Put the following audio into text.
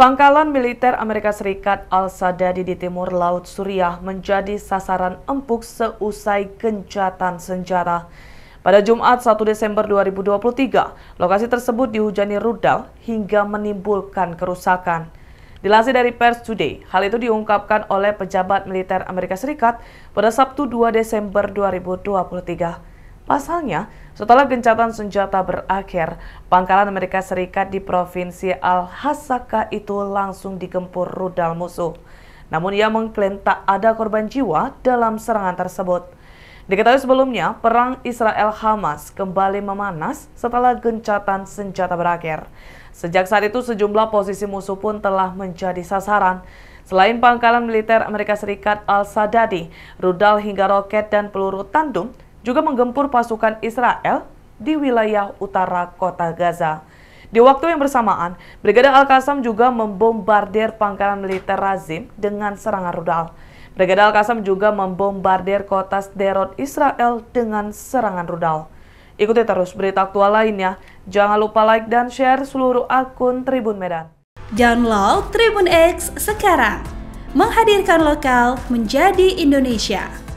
Pangkalan militer Amerika Serikat Al-Sadadi di timur laut Suriah menjadi sasaran empuk seusai gencatan senjata. Pada Jumat 1 Desember 2023, lokasi tersebut dihujani rudal hingga menimbulkan kerusakan. Dilansir dari Pers Today, hal itu diungkapkan oleh pejabat militer Amerika Serikat pada Sabtu 2 Desember 2023. Pasalnya, setelah gencatan senjata berakhir, pangkalan Amerika Serikat di provinsi Al-Hasaka itu langsung digempur rudal musuh. Namun ia mengklaim tak ada korban jiwa dalam serangan tersebut. Diketahui sebelumnya, perang Israel-Hamas kembali memanas setelah gencatan senjata berakhir. Sejak saat itu, sejumlah posisi musuh pun telah menjadi sasaran. Selain pangkalan militer Amerika Serikat Al-Sadadi, rudal hingga roket dan peluru tandung juga menggempur pasukan Israel di wilayah utara kota Gaza. Di waktu yang bersamaan, brigada Al-Qassam juga membombardir pangkalan militer Razim dengan serangan rudal. Brigada Al-Qassam juga membombardir kota Sderot Israel dengan serangan rudal. Ikuti terus berita aktual lainnya. Jangan lupa like dan share seluruh akun Tribun Medan. Download Tribun X sekarang. Menghadirkan lokal menjadi Indonesia.